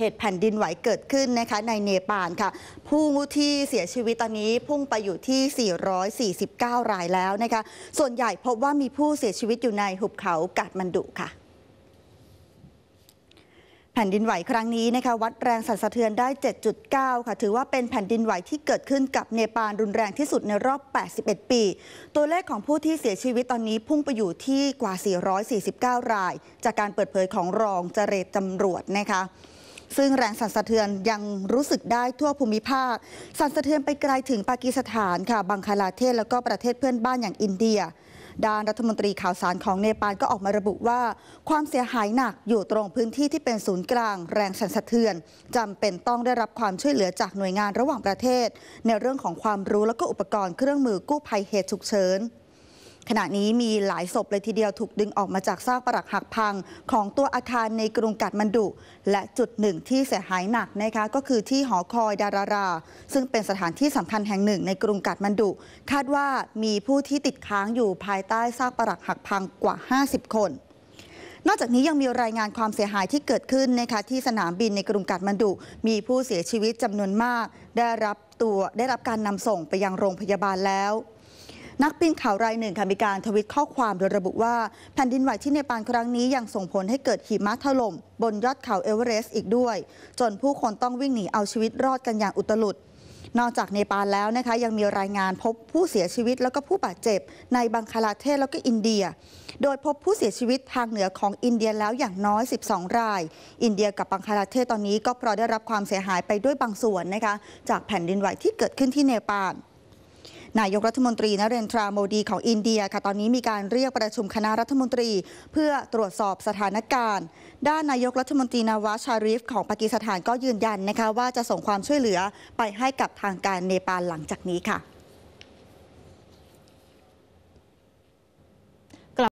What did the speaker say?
เหตุแผ่นดินไหวเกิดขึ้นนะคะ ในเนปาลค่ะผู้ที่เสียชีวิตตอนนี้พุ่งไปอยู่ที่ 449 รายแล้วนะคะ ส่วนใหญ่พบว่ามีผู้เสียชีวิตอยู่ในหุบเขากาดมันดุค่ะ แผ่นดินไหวครั้งนี้นะคะ วัดแรงสั่นสะเทือนได้ 7.9 ค่ะ ถือว่าเป็นแผ่นดินไหวที่เกิดขึ้นกับเนปาลรุนแรงที่สุดในรอบ 81 ปี ตัวเลขของผู้ที่เสียชีวิตตอนนี้พุ่งไปอยู่ที่กว่า 449 ราย จากการเปิดเผยของรองเจรตำรวจนะคะซึ่งแรงสั่นสะเทือนยังรู้สึกได้ทั่วภูมิภาค สั่นสะเทือนไปไกลถึงปากีสถานค่ะบังคลาเทศแล้วก็ประเทศเพื่อนบ้านอย่างอินเดีย ด้านรัฐมนตรีข่าวสารของเนปาลก็ออกมาระบุว่า ความเสียหายหนักอยู่ตรงพื้นที่ที่เป็นศูนย์กลาง แรงสั่นสะเทือน จำเป็นต้องได้รับความช่วยเหลือจากหน่วยงานระหว่างประเทศ ในเรื่องของความรู้และก็อุปกรณ์เครื่องมือกู้ภัยเหตุฉุกเฉินขณะนี้มีหลายศพเลยทีเดียวถูกดึงออกมาจากซากปรักหักพังของตัวอาคารในกรุงกัดมันดุและจุดหนึ่งที่เสียหายหนักนะคะก็คือที่หอคอยดาราราซึ่งเป็นสถานที่สำคัญแห่งหนึ่ง ในกรุงกัดมันดุคาดว่ามีผู้ที่ติดค้างอยู่ภายใต้ซากปรักหักพังกว่า 50 คน นอกจากนี้ยังมีรายงานความเสียหายที่เกิดขึ้นนะคะที่สนามบินในกรุงกัดมันดุมีผู้เสียชีวิตจำนวนมาก ได้รับตัวได้รับการนำส่งไปยังโรงพยาบาลแล้วนักปีนเขารายหนึ่งค่ะมีการทวิตข้อความโดยระบุว่า แผ่นดินไหวที่เนปาลครั้งนี้ยังส่งผลให้เกิดหิมะถล่มบนยอดเขาเอเวอเรสต์อีกด้วย จนผู้คนต้องวิ่งหนีเอาชีวิตรอดกันอย่างอุตลุดนอกจากเนปาลแล้วนะคะยังมีรายงานพบผู้เสียชีวิตแล้วก็ผู้บาดเจ็บ ในบังคลาเทศแล้วก็อินเดีย โดยพบผู้เสียชีวิตทางเหนือของอินเดียแล้วอย่างน้อย 12 ราย อินเดียกับบังคลาเทศตอนนี้ก็เพราะได้รับความเสียหายไปด้วยบางส่วนนะคะจากแผ่นดินไหวที่เกิดขึ้นที่เนปาลนายกรัฐมนตรี นเรนทราโมดีของอินเดียค่ะตอนนี้มีการเรียกประชุมคณะรัฐมนตรี เพื่อตรวจสอบสถานการณ์ ด้านนายกรัฐมนตรี นาวาชาริฟของปากีสถานก็ยืนยันนะคะว่าจะส่งความช่วยเหลือไปให้กับทางการเนปาลหลังจากนี้ค่ะ